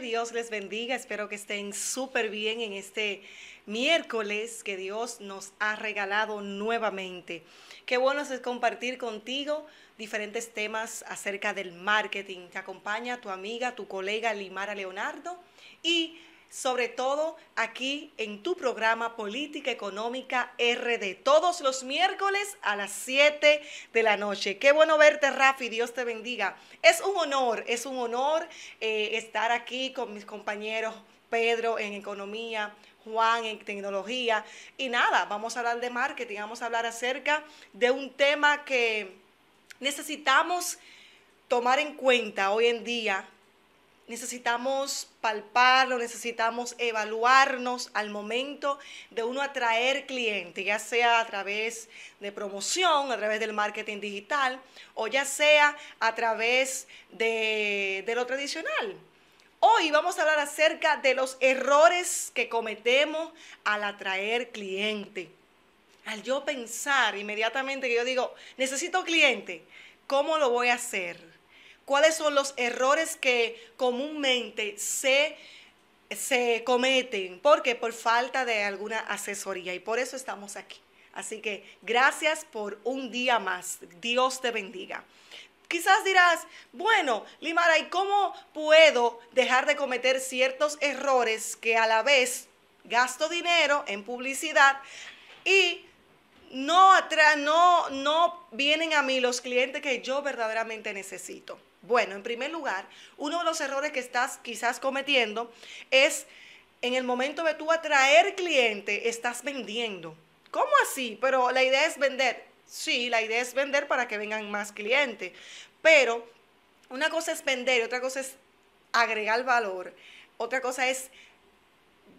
Dios les bendiga, espero que estén súper bien en este miércoles que Dios nos ha regalado nuevamente. Qué bueno es compartir contigo diferentes temas acerca del marketing. Te acompaña tu amiga, tu colega Limara Leonardo y sobre todo aquí en tu programa Política Económica RD, todos los miércoles a las 7 de la noche. Qué bueno verte, Rafi, Dios te bendiga. Es un honor, es un honor eh, estar aquí con mis compañeros Pedro en Economía, Juan en Tecnología. Y nada, vamos a hablar de marketing, vamos a hablar acerca de un tema que necesitamos tomar en cuenta hoy en día necesitamos palparlo, necesitamos evaluarnos al momento de uno atraer cliente, ya sea a través de promoción, a través del marketing digital o ya sea a través de, lo tradicional. Hoy vamos a hablar acerca de los errores que cometemos al atraer cliente. Al yo pensar inmediatamente que yo digo, necesito cliente, ¿cómo lo voy a hacer? cuáles son los errores que comúnmente se, se cometen. porque Por falta de alguna asesoría y por eso estamos aquí. Así que gracias por un día más. Dios te bendiga. Quizás dirás, bueno, Limara, ¿y cómo puedo dejar de cometer ciertos errores que a la vez gasto dinero en publicidad y no, no, no vienen a mí los clientes que yo verdaderamente necesito? Bueno, en primer lugar, uno de los errores que estás quizás cometiendo es en el momento de tú atraer cliente, estás vendiendo. ¿Cómo así? Pero la idea es vender. Sí, la idea es vender para que vengan más clientes. Pero una cosa es vender y otra cosa es agregar valor. Otra cosa es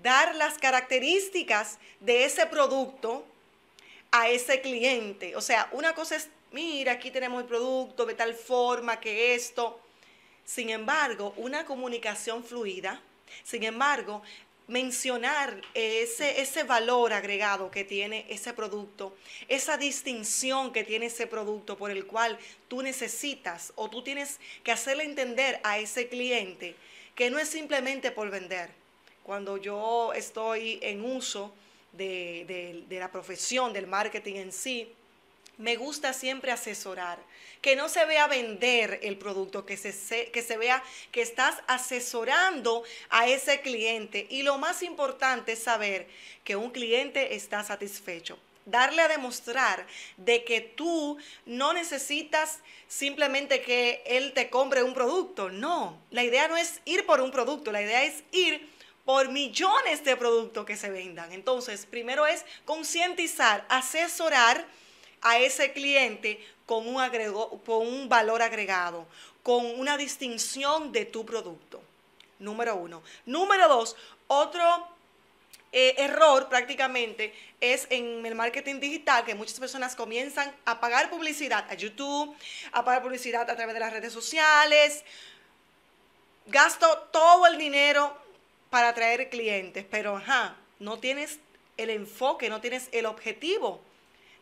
dar las características de ese producto a ese cliente. O sea, una cosa es mira, aquí tenemos el producto de tal forma que esto. Sin embargo, una comunicación fluida, sin embargo, mencionar ese, ese valor agregado que tiene ese producto, esa distinción que tiene ese producto por el cual tú necesitas o tú tienes que hacerle entender a ese cliente que no es simplemente por vender. Cuando yo estoy en uso de la profesión, del marketing en sí, me gusta siempre asesorar, que no se vea vender el producto, que se, que se vea que estás asesorando a ese cliente. Y lo más importante es saber que un cliente está satisfecho darle a demostrar de que tú no necesitas simplemente que él te compre un producto. No, la idea no es ir por un producto, la idea es ir por millones de productos que se vendan. Entonces, primero es concientizar, asesorar a ese cliente con un, con un valor agregado, con una distinción de tu producto. Número uno. Número dos, otro eh, error prácticamente es en el marketing digital que muchas personas comienzan a pagar publicidad a YouTube, a pagar publicidad a través de las redes sociales. Gasto todo el dinero para atraer clientes, pero no tienes el enfoque, no tienes el objetivo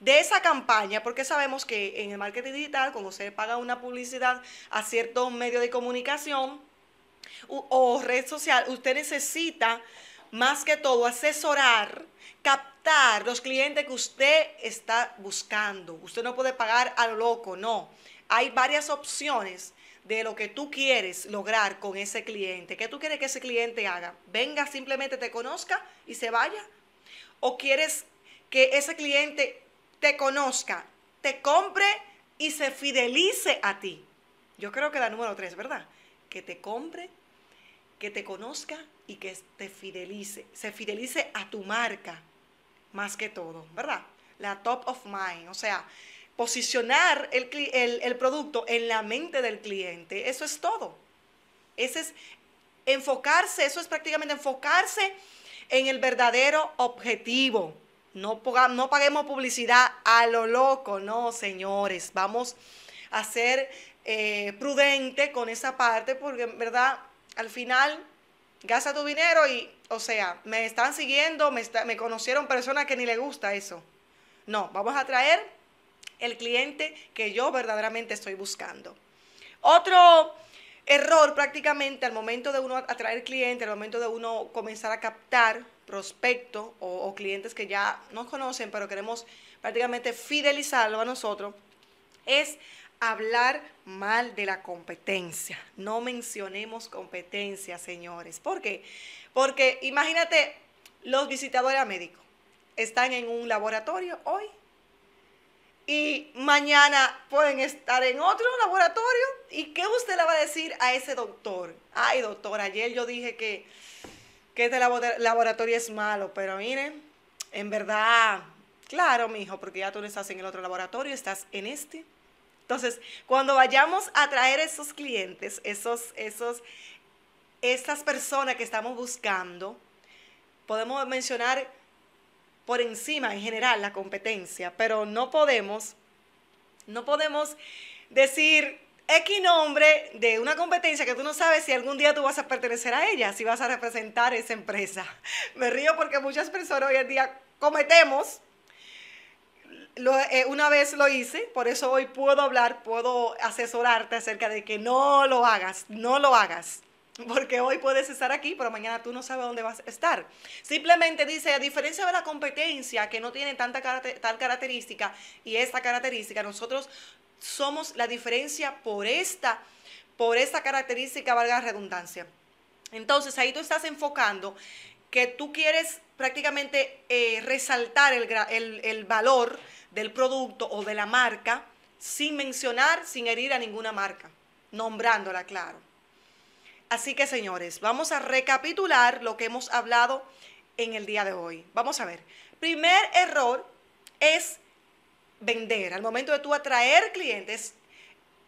de esa campaña, porque sabemos que en el marketing digital, cuando se paga una publicidad a cierto medio de comunicación o, o red social, usted necesita más que todo asesorar, captar los clientes que usted está buscando. Usted no puede pagar a lo loco, no. Hay varias opciones de lo que tú quieres lograr con ese cliente. ¿Qué tú quieres que ese cliente haga? Venga, simplemente te conozca y se vaya. ¿O quieres que ese cliente te conozca, te compre y se fidelice a ti. Yo creo que la número tres, ¿verdad? Que te compre, que te conozca y que te fidelice. Se fidelice a tu marca, más que todo, ¿verdad? La top of mind, o sea, posicionar el, producto en la mente del cliente, eso es todo. Ese es enfocarse, eso es prácticamente enfocarse en el verdadero objetivo. No, no paguemos publicidad a lo loco, no, señores. Vamos a ser eh, prudentes con esa parte porque, en verdad, al final gasta tu dinero y, o sea, me están siguiendo, me, me conocieron personas que ni le gusta eso. No, vamos a traer el cliente que yo verdaderamente estoy buscando. Otro error prácticamente al momento de uno atraer cliente, al momento de uno comenzar a captar prospecto o, clientes que ya nos conocen, pero queremos prácticamente fidelizarlo a nosotros, es hablar mal de la competencia. No mencionemos competencia, señores. ¿Por qué? Porque imagínate, los visitadores a médico. están en un laboratorio hoy y mañana pueden estar en otro laboratorio. ¿Y qué usted le va a decir a ese doctor? Ay, doctor, ayer yo dije que que este laboratorio es malo, pero miren, en verdad, claro, mi hijo, porque ya tú no estás en el otro laboratorio, estás en este. Entonces, cuando vayamos a traer esos clientes, esos, esos, estas personas que estamos buscando, podemos mencionar por encima en general la competencia, pero no podemos, no podemos decir X nombre de una competencia que tú no sabes si algún día tú vas a pertenecer a ella, si vas a representar esa empresa. Me río porque muchas personas hoy en día cometemos. Eh, una vez lo hice, por eso hoy puedo hablar, puedo asesorarte acerca de que no lo hagas, no lo hagas. Porque hoy puedes estar aquí, pero mañana tú no sabes dónde vas a estar. Simplemente dice, a diferencia de la competencia que no tiene tanta tal característica y esta característica, nosotros somos la diferencia por esta, por esta característica, valga la redundancia. Entonces ahí tú estás enfocando que tú quieres prácticamente eh, resaltar el, el valor del producto o de la marca sin mencionar, sin herir a ninguna marca, nombrándola, claro. Así que señores, vamos a recapitular lo que hemos hablado en el día de hoy. Vamos a ver. Primer error es vender, al momento de tú atraer clientes,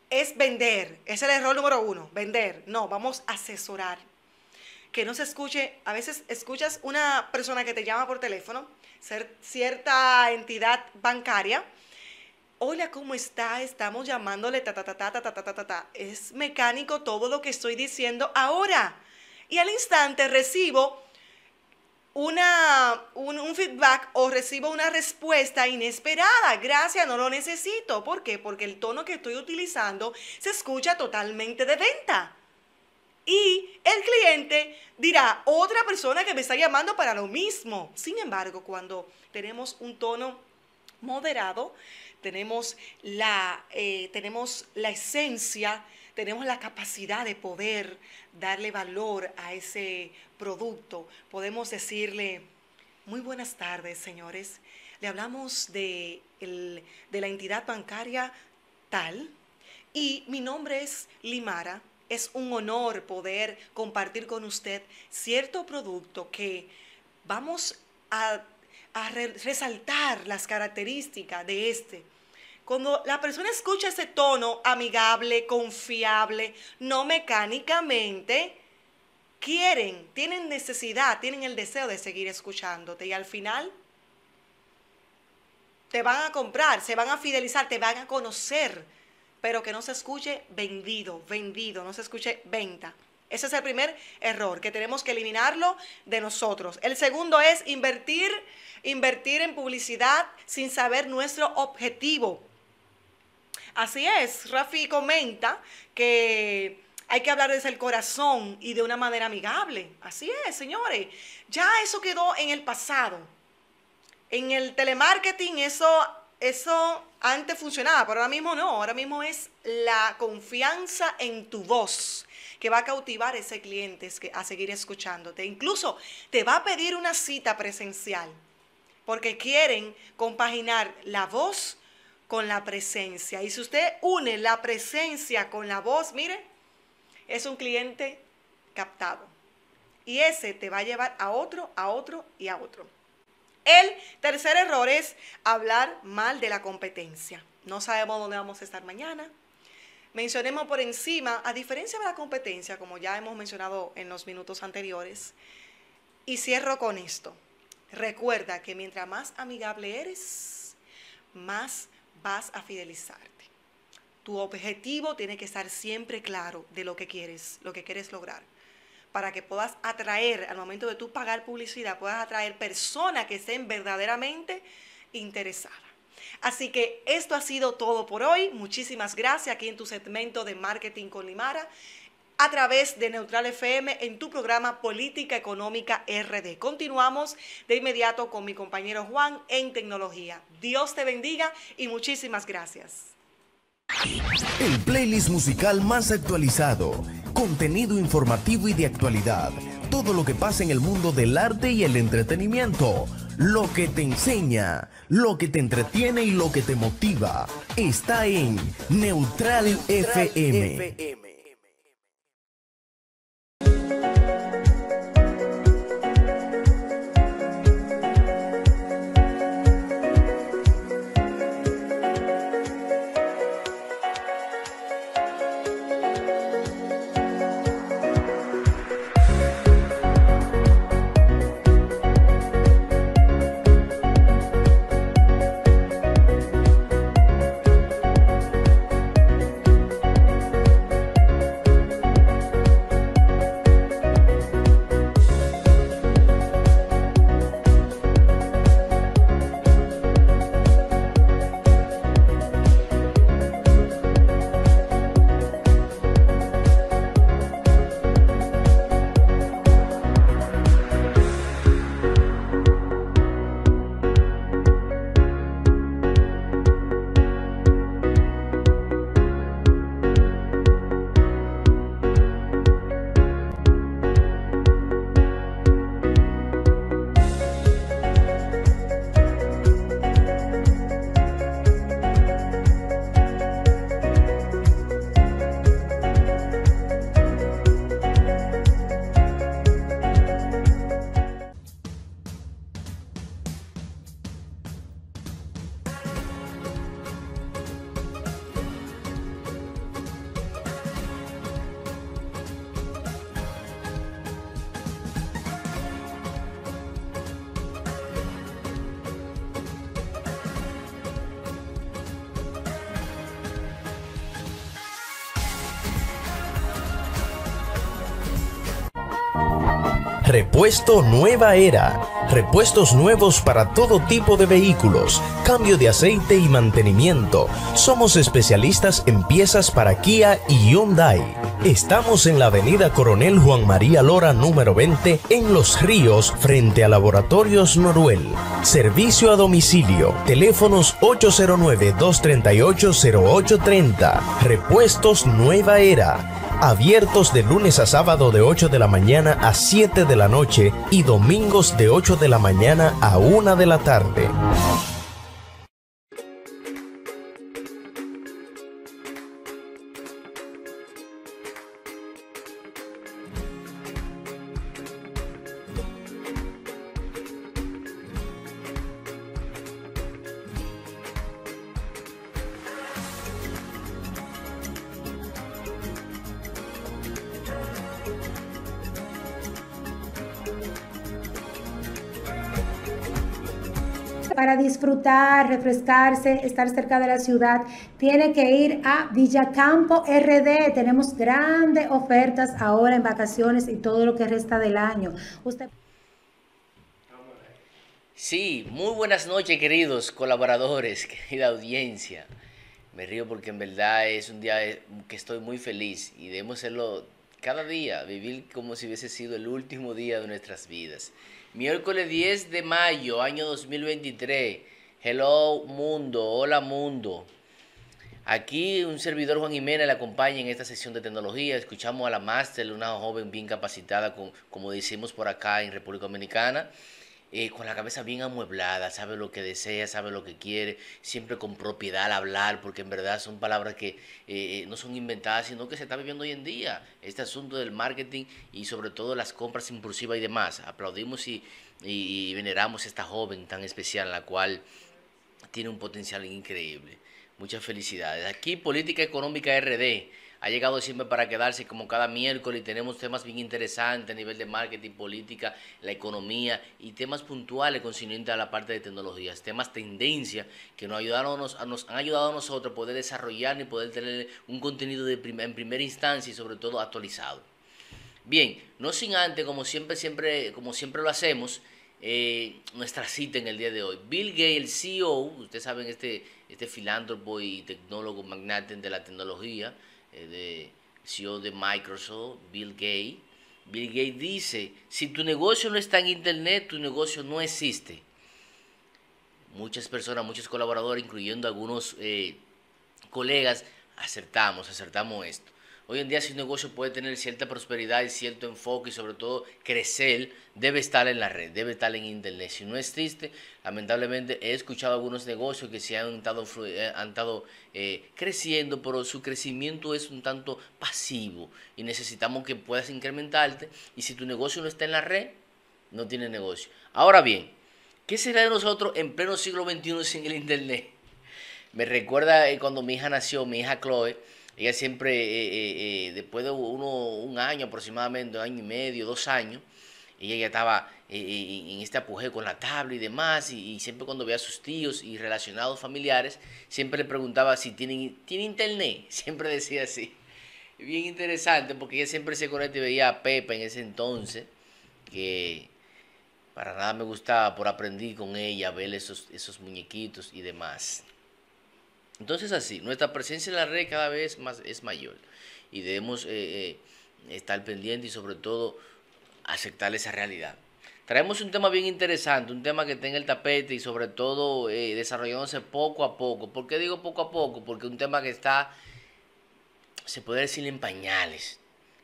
es vender. Es el error número uno, vender. No, vamos a asesorar. Que no se escuche, a veces escuchas una persona que te llama por teléfono, ser cierta entidad bancaria. Hola, ¿cómo está? Estamos llamándole ta ta ta ta ta ta ta ta ta. Es mecánico todo lo que estoy diciendo ahora. Y al instante recibo una, un, feedback o recibo una respuesta inesperada. Gracias, no lo necesito. ¿Por qué? Porque el tono que estoy utilizando se escucha totalmente de venta. Y el cliente dirá, otra persona que me está llamando para lo mismo. Sin embargo, cuando tenemos un tono moderado, tenemos la, eh, tenemos la esencia tenemos la capacidad de poder darle valor a ese producto. Podemos decirle, muy buenas tardes, señores. Le hablamos de, la entidad bancaria tal y mi nombre es Limara. Es un honor poder compartir con usted cierto producto que vamos a, a resaltar las características de este cuando la persona escucha ese tono amigable, confiable, no mecánicamente, quieren, tienen necesidad, tienen el deseo de seguir escuchándote y al final te van a comprar, se van a fidelizar, te van a conocer, pero que no se escuche vendido, vendido, no se escuche venta. Ese es el primer error que tenemos que eliminarlo de nosotros. El segundo es invertir, invertir en publicidad sin saber nuestro objetivo. Así es, Rafi comenta que hay que hablar desde el corazón y de una manera amigable. Así es, señores. Ya eso quedó en el pasado. En el telemarketing eso, eso antes funcionaba, pero ahora mismo no. Ahora mismo es la confianza en tu voz que va a cautivar a ese cliente a seguir escuchándote. Incluso te va a pedir una cita presencial porque quieren compaginar la voz con la presencia. Y si usted une la presencia con la voz, mire, es un cliente captado. Y ese te va a llevar a otro, a otro y a otro. El tercer error es hablar mal de la competencia. No sabemos dónde vamos a estar mañana. Mencionemos por encima, a diferencia de la competencia, como ya hemos mencionado en los minutos anteriores, y cierro con esto. Recuerda que mientras más amigable eres, más vas a fidelizarte. Tu objetivo tiene que estar siempre claro de lo que quieres, lo que quieres lograr, para que puedas atraer, al momento de tu pagar publicidad, puedas atraer personas que estén verdaderamente interesadas. Así que esto ha sido todo por hoy. Muchísimas gracias aquí en tu segmento de Marketing con Limara a través de Neutral FM en tu programa Política Económica RD. Continuamos de inmediato con mi compañero Juan en tecnología. Dios te bendiga y muchísimas gracias. El playlist musical más actualizado, contenido informativo y de actualidad, todo lo que pasa en el mundo del arte y el entretenimiento, lo que te enseña, lo que te entretiene y lo que te motiva, está en Neutral, FM. Repuesto Nueva Era. Repuestos nuevos para todo tipo de vehículos, cambio de aceite y mantenimiento. Somos especialistas en piezas para Kia y Hyundai. Estamos en la avenida Coronel Juan María Lora número 20 en Los Ríos frente a Laboratorios Noruel. Servicio a domicilio. Teléfonos 809-238-0830. Repuestos Nueva Era abiertos de lunes a sábado de 8 de la mañana a 7 de la noche y domingos de 8 de la mañana a 1 de la tarde. para disfrutar, refrescarse, estar cerca de la ciudad, tiene que ir a Villacampo RD. Tenemos grandes ofertas ahora en vacaciones y todo lo que resta del año. Usted... Sí, muy buenas noches queridos colaboradores, querida audiencia. Me río porque en verdad es un día que estoy muy feliz y debemos hacerlo cada día, vivir como si hubiese sido el último día de nuestras vidas. Miércoles 10 de mayo, año 2023. Hello mundo, hola mundo. Aquí un servidor Juan Jiménez le acompaña en esta sesión de tecnología. Escuchamos a la máster, una joven bien capacitada, como decimos por acá en República Dominicana. Eh, con la cabeza bien amueblada, sabe lo que desea, sabe lo que quiere, siempre con propiedad al hablar, porque en verdad son palabras que eh, eh, no son inventadas, sino que se está viviendo hoy en día, este asunto del marketing y sobre todo las compras impulsivas y demás. Aplaudimos y, y veneramos a esta joven tan especial, la cual tiene un potencial increíble. Muchas felicidades. Aquí Política Económica RD ha llegado siempre para quedarse como cada miércoles. y Tenemos temas bien interesantes a nivel de marketing, política, la economía y temas puntuales consiguiendo a la parte de tecnologías, temas tendencia que nos, han ayudado a nosotros a poder desarrollar y poder tener un contenido en primera instancia y sobre todo actualizado. Bien, no sin antes, como siempre, siempre, como siempre lo hacemos, eh, nuestra cita en el día de hoy. Bill Gates, el CEO, ustedes saben, este, este filántropo y tecnólogo magnate de la tecnología, eh, de CEO de Microsoft, Bill Gates. Bill Gates dice, si tu negocio no está en Internet, tu negocio no existe. Muchas personas, muchos colaboradores, incluyendo algunos eh, colegas, acertamos, acertamos esto hoy en día si un negocio puede tener cierta prosperidad y cierto enfoque y sobre todo crecer, debe estar en la red, debe estar en internet. Si no existe, lamentablemente he escuchado algunos negocios que se han estado, eh, eh, creciendo, pero su crecimiento es un tanto pasivo y necesitamos que puedas incrementarte y si tu negocio no está en la red, no tiene negocio. Ahora bien, ¿qué será de nosotros en pleno siglo XXI sin el internet? Me recuerda eh, cuando mi hija nació, mi hija Chloe, ella siempre, eh, eh, eh, después de uno, un año aproximadamente, un año y medio, dos años, ella ya estaba en este apogeo con la tabla y demás, y, siempre cuando veía a sus tíos y relacionados familiares, siempre le preguntaba si tienen, ¿tiene internet, siempre decía así. Bien interesante, porque ella siempre se conecta y veía a Pepe en ese entonces, que para nada me gustaba por aprender con ella, ver esos, esos muñequitos y demás. Entonces así, nuestra presencia en la red cada vez más es mayor y debemos eh, eh, estar pendientes y sobre todo aceptar esa realidad. Traemos un tema bien interesante, un tema que está en el tapete y sobre todo eh, desarrollándose poco a poco. ¿Por qué digo poco a poco? Porque un tema que está, se puede decir en pañales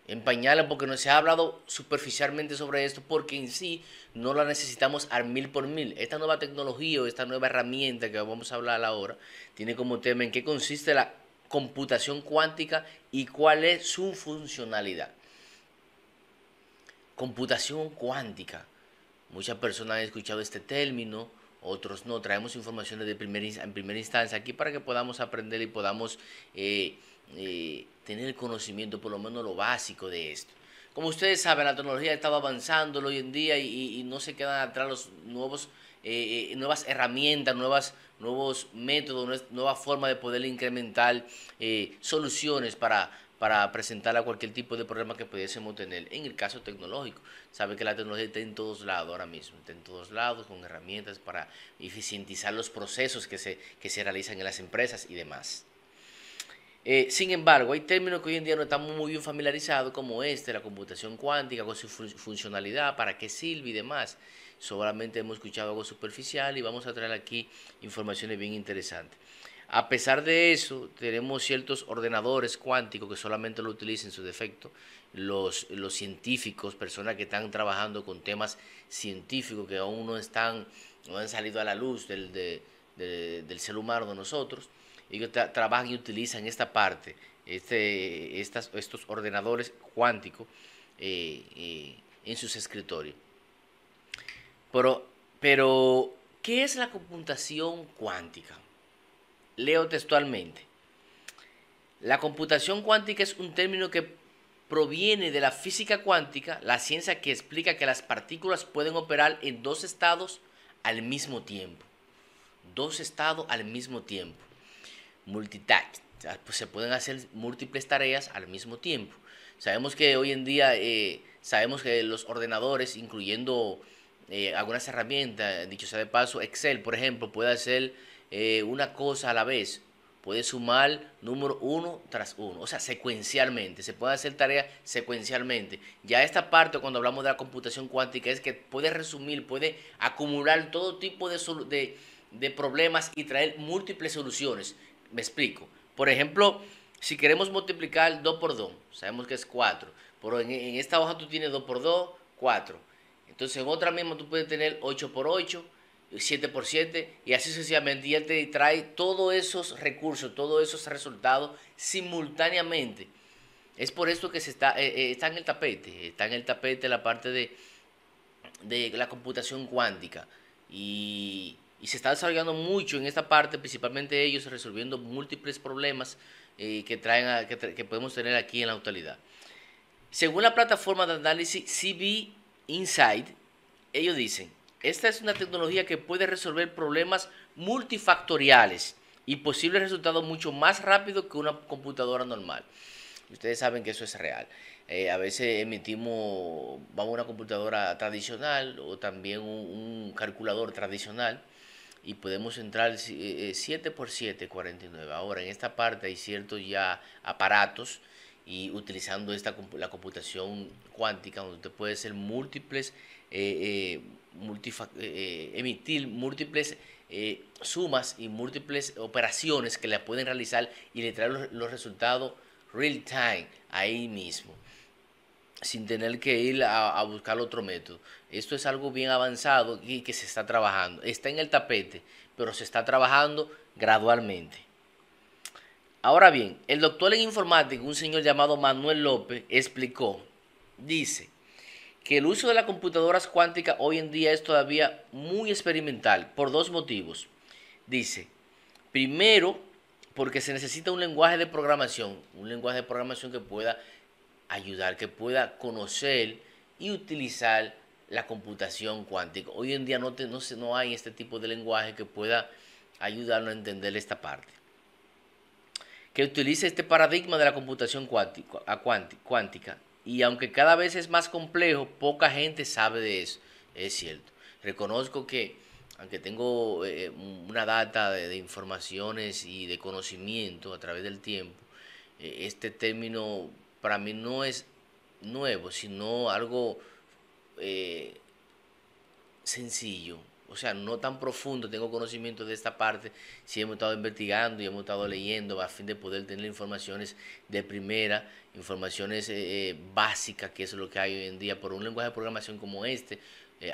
en pañales porque no se ha hablado superficialmente sobre esto porque en sí no la necesitamos al mil por mil. Esta nueva tecnología o esta nueva herramienta que vamos a hablar ahora tiene como tema en qué consiste la computación cuántica y cuál es su funcionalidad. Computación cuántica. Muchas personas han escuchado este término, otros no. Traemos informaciones de en primera instancia aquí para que podamos aprender y podamos... Eh, eh, tener conocimiento, por lo menos lo básico de esto. Como ustedes saben, la tecnología estaba avanzando hoy en día y, no se quedan atrás los nuevos, eh, eh, nuevas herramientas, nuevas, nuevos métodos, nueva forma de poder incrementar eh, soluciones para, para presentar a cualquier tipo de problema que pudiésemos tener en el caso tecnológico. Sabe que la tecnología está en todos lados ahora mismo, está en todos lados con herramientas para eficientizar los procesos que se, que se realizan en las empresas y demás. Eh, sin embargo, hay términos que hoy en día no estamos muy bien familiarizados, como este, la computación cuántica, con su funcionalidad, para qué sirve y demás. Solamente hemos escuchado algo superficial y vamos a traer aquí informaciones bien interesantes. A pesar de eso, tenemos ciertos ordenadores cuánticos que solamente lo utilizan en su defecto los, científicos, personas que están trabajando con temas científicos que aún no, están, no han salido a la luz del, de, del ser humano de nosotros ellos que trabajan y utilizan esta parte, este, estas, estos ordenadores cuánticos eh, eh, en sus escritorios. Pero, pero, ¿qué es la computación cuántica? Leo textualmente. La computación cuántica es un término que proviene de la física cuántica, la ciencia que explica que las partículas pueden operar en dos estados al mismo tiempo. Dos estados al mismo tiempo multitask, Pues se pueden hacer múltiples tareas al mismo tiempo. Sabemos que hoy en día, eh, sabemos que los ordenadores, incluyendo eh, algunas herramientas, dicho sea de paso, Excel, por ejemplo, puede hacer eh, una cosa a la vez. Puede sumar número uno tras uno, o sea, secuencialmente. Se puede hacer tareas secuencialmente. Ya esta parte, cuando hablamos de la computación cuántica, es que puede resumir, puede acumular todo tipo de problemas y traer múltiples soluciones. Me explico. Por ejemplo, si queremos multiplicar 2 por 2, sabemos que es 4, pero en, esta hoja tú tienes 2 por 2, 4. Entonces en otra misma tú puedes tener 8 por 8, 7 por 7 y así sucesivamente. ya te trae todos esos recursos, todos esos resultados simultáneamente. Es por esto que se eh, eh, está, en el tapete, está en el tapete la parte de, de la computación cuántica. Y y se está desarrollando mucho en esta parte, principalmente ellos resolviendo múltiples problemas eh, que, traen que, podemos tener aquí en la actualidad. Según la plataforma de análisis CB Insight, ellos dicen, esta es una tecnología que puede resolver problemas multifactoriales y posibles resultados mucho más rápido que una computadora normal. Ustedes saben que eso es real. Eh, a veces emitimos, vamos una computadora tradicional o también un calculador tradicional y podemos entrar 7 eh, eh, por 7, 49. Ahora, en esta parte hay ciertos ya aparatos y utilizando esta, la computación cuántica, donde usted puede hacer múltiples, eh, emitir múltiples sumas y múltiples operaciones que la pueden realizar y le traer los resultados real time ahí mismo sin tener que ir a, buscar otro método. Esto es algo bien avanzado y que se está trabajando. Está en el tapete, pero se está trabajando gradualmente. Ahora bien, el doctor en informática, un señor llamado Manuel López, explicó, dice, que el uso de las computadoras cuánticas hoy en día es todavía muy experimental por dos motivos. Dice, primero, porque se necesita un lenguaje de programación, un lenguaje de programación que pueda ayudar, que pueda conocer y utilizar la computación cuántica. Hoy en día no, te, no, hay este tipo de lenguaje que pueda ayudarnos a entender esta parte. Que utilice este paradigma de la computación cuántica. Y aunque cada vez es más complejo, poca gente sabe de eso. Es cierto. Reconozco que, aunque tengo eh, una data de, informaciones y de conocimiento a través del tiempo, eh, este término para mí no es nuevo, sino algo eh, sencillo. O sea, no tan profundo, tengo conocimiento de esta parte, si hemos estado investigando y hemos estado leyendo a fin de poder tener informaciones de primera, informaciones eh, eh, básicas, que es lo que hay hoy en día. Por un lenguaje de programación como este,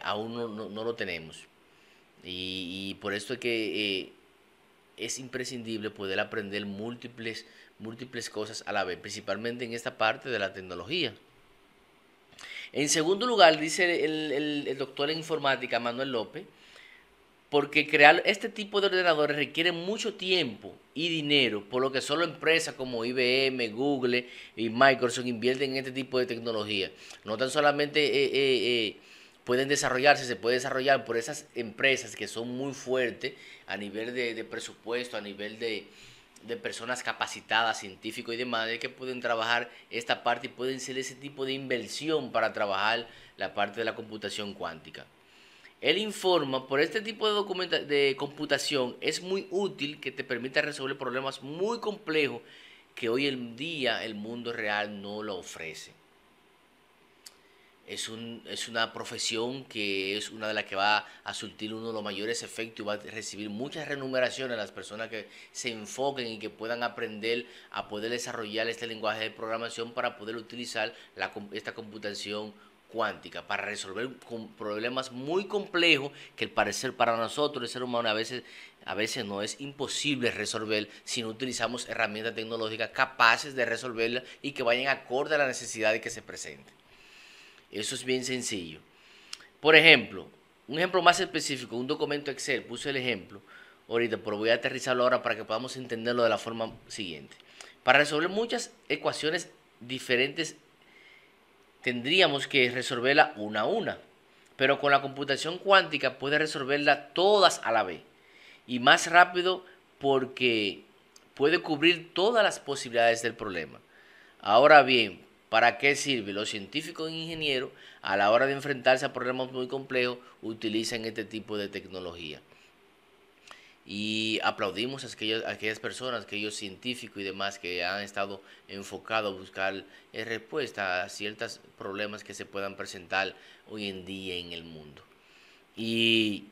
aún no, lo tenemos. Y, y por esto es que es imprescindible poder aprender múltiples múltiples cosas a la vez, principalmente en esta parte de la tecnología. En segundo lugar, dice el, doctor en informática Manuel López, porque crear este tipo de ordenadores requiere mucho tiempo y dinero, por lo que solo empresas como IBM, Google y Microsoft invierten en este tipo de tecnología. No tan solamente eh, eh, eh, pueden desarrollarse, se puede desarrollar por esas empresas que son muy fuertes a nivel de presupuesto, a nivel de, de personas capacitadas, científicos y demás, que pueden trabajar esta parte y pueden ser ese tipo de inversión para trabajar la parte de la computación cuántica. Él informa, por este tipo de, de computación es muy útil que te permita resolver problemas muy complejos que hoy en día el mundo real no lo ofrece es, un, es una profesión que es una de las que va a surtir uno de los mayores efectos y va a recibir muchas remuneraciones a las personas que se enfoquen y que puedan aprender a poder desarrollar este lenguaje de programación para poder utilizar esta computación cuántica para resolver problemas muy complejos que al parecer para nosotros el ser humano a veces a veces no es imposible resolver si no utilizamos herramientas tecnológicas capaces de resolverlas y que vayan acorde a la necesidad de que se presente. Eso es bien sencillo. Por ejemplo, un ejemplo más específico, un documento Excel, puse el ejemplo ahorita, pero voy a aterrizarlo ahora para que podamos entenderlo de la forma siguiente. Para resolver muchas ecuaciones diferentes, tendríamos que resolverla una a una, pero con la computación cuántica Puede resolverla todas a la vez y más rápido porque puede cubrir todas las posibilidades del problema. Ahora bien, ¿Para qué sirve? Los científicos e ingenieros, a la hora de enfrentarse a problemas muy complejos, utilizan este tipo de tecnología. Y aplaudimos a aquellas, personas, aquellos científicos y demás que han estado enfocados a buscar eh, respuesta a ciertos problemas que se puedan presentar hoy en día en el mundo. Y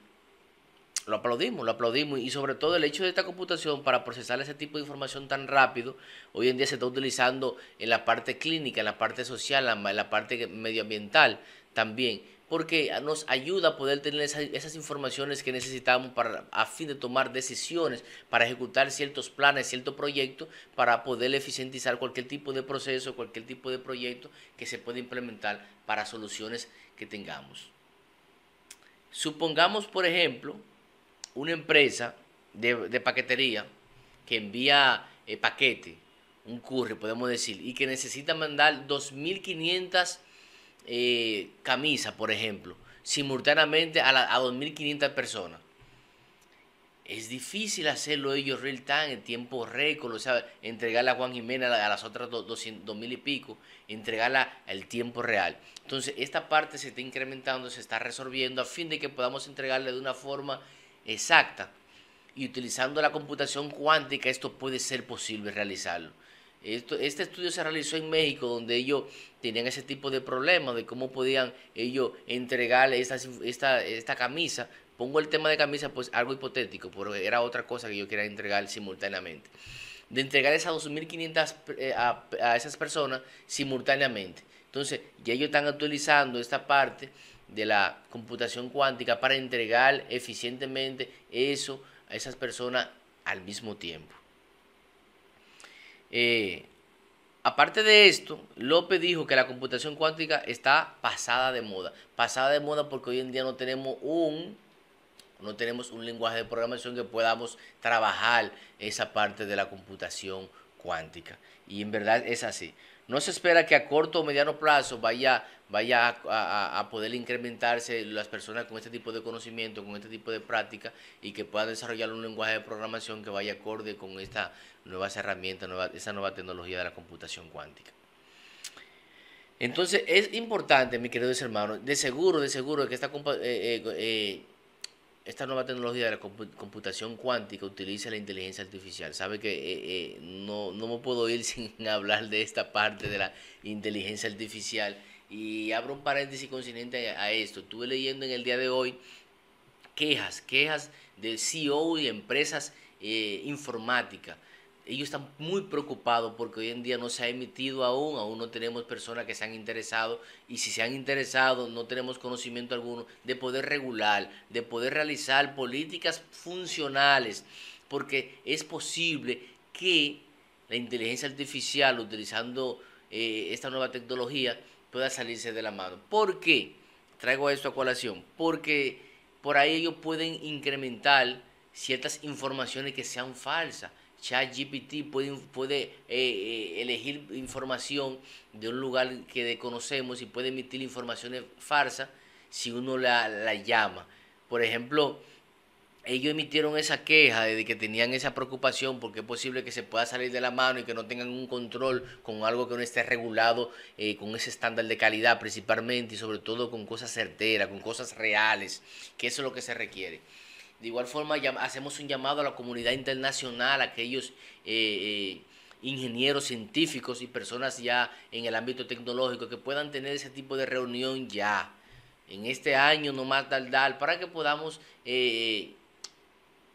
lo aplaudimos, lo aplaudimos y sobre todo el hecho de esta computación para procesar ese tipo de información tan rápido, hoy en día se está utilizando en la parte clínica, en la parte social, en la parte medioambiental también, porque nos ayuda a poder tener esas, informaciones que necesitamos para, a fin de tomar decisiones, para ejecutar ciertos planes, ciertos proyectos, para poder eficientizar cualquier tipo de proceso, cualquier tipo de proyecto que se pueda implementar para soluciones que tengamos. Supongamos, por ejemplo, una empresa de, paquetería que envía paquetes, eh, paquete, un curry, podemos decir, y que necesita mandar 2.500 eh, camisas, por ejemplo, simultáneamente a, a 2.500 personas. Es difícil hacerlo ellos real time, en tiempo récord, o sea, entregarla a Juan Jiménez a, las otras 2.000 y pico, entregarla al tiempo real. Entonces, esta parte se está incrementando, se está resolviendo a fin de que podamos entregarle de una forma exacta. Y utilizando la computación cuántica esto puede ser posible realizarlo. Esto, este estudio se realizó en México donde ellos tenían ese tipo de problemas de cómo podían ellos entregar esta, camisa. Pongo el tema de camisa, pues algo hipotético, porque era otra cosa que yo quería entregar simultáneamente. De entregar esas 2.500 eh, a, a esas personas simultáneamente. Entonces, ya ellos están actualizando esta parte de la computación cuántica para entregar eficientemente eso a esas personas al mismo tiempo. Eh, aparte de esto, López dijo que la computación cuántica está pasada de moda. Pasada de moda porque hoy en día no tenemos un no tenemos un lenguaje de programación que podamos trabajar esa parte de la computación cuántica. Y en verdad es así no se espera que a corto o mediano plazo vaya, vaya a, poder incrementarse las personas con este tipo de conocimiento, con este tipo de práctica y que puedan desarrollar un lenguaje de programación que vaya acorde con esta nueva herramienta, nueva, esa nueva tecnología de la computación cuántica. Entonces es importante, mis queridos hermanos, de seguro, de seguro que esta... Eh, eh, eh esta nueva tecnología de la computación cuántica utiliza la inteligencia artificial. Sabe que eh, eh, no, me puedo ir sin hablar de esta parte de la inteligencia artificial. Y abro un paréntesis consciente a, esto. Estuve leyendo en el día de hoy quejas, quejas e de CEO y empresas eh, informáticas ellos están muy preocupados porque hoy en día no se ha emitido aún, aún no tenemos personas que se han interesado y si se han interesado no tenemos conocimiento alguno de poder regular, de poder realizar políticas funcionales, porque es posible que la inteligencia artificial utilizando eh, esta nueva tecnología pueda salirse de la mano. ¿Por qué? Traigo esto a colación, porque por ahí ellos pueden incrementar ciertas informaciones que sean falsas ChatGPT puede, puede eh, eh, elegir información de un lugar que desconocemos y puede emitir informaciones falsas si uno la, llama. Por ejemplo, ellos emitieron esa queja de que tenían esa preocupación porque es posible que se pueda salir de la mano y que no tengan un control con algo que no esté regulado eh, con ese estándar de calidad principalmente y sobre todo con cosas certeras, con cosas reales, que eso es lo que se requiere. De igual forma, hacemos un llamado a la comunidad internacional, a aquellos eh, eh, ingenieros científicos y personas ya en el ámbito tecnológico que puedan tener ese tipo de reunión ya, en este año, no más tardar, para que podamos eh,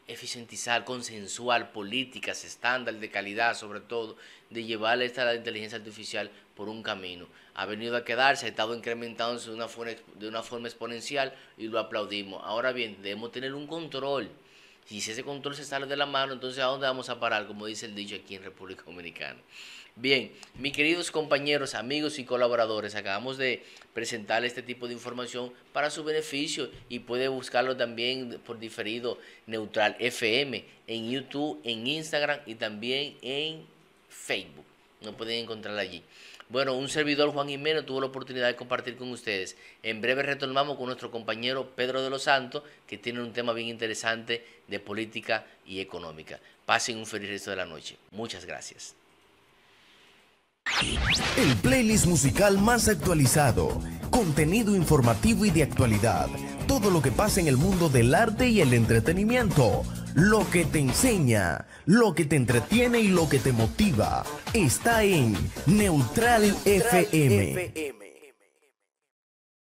eficientizar, consensuar políticas, estándares de calidad sobre todo, de llevar esta inteligencia artificial por un camino. Ha venido a quedarse, ha estado incrementándose de una forma, de una forma exponencial y lo aplaudimos. Ahora bien, debemos tener un control. Y si ese control se sale de la mano, entonces ¿a dónde vamos a parar? Como dice el dicho aquí en República Dominicana. Bien, mis queridos compañeros, amigos y colaboradores, acabamos de presentar este tipo de información para su beneficio y puede buscarlo también por diferido neutral FM en YouTube, en Instagram y también en Facebook. No pueden encontrarla allí. Bueno, un servidor Juan Jiménez tuvo la oportunidad de compartir con ustedes. En breve retornamos con nuestro compañero Pedro de los Santos, que tiene un tema bien interesante de política y económica. Pasen un feliz resto de la noche. Muchas gracias. El playlist musical más actualizado, contenido informativo y de actualidad, todo lo que pasa en el mundo del arte y el entretenimiento lo que te enseña, lo que te entretiene y lo que te motiva está en Neutral, FM.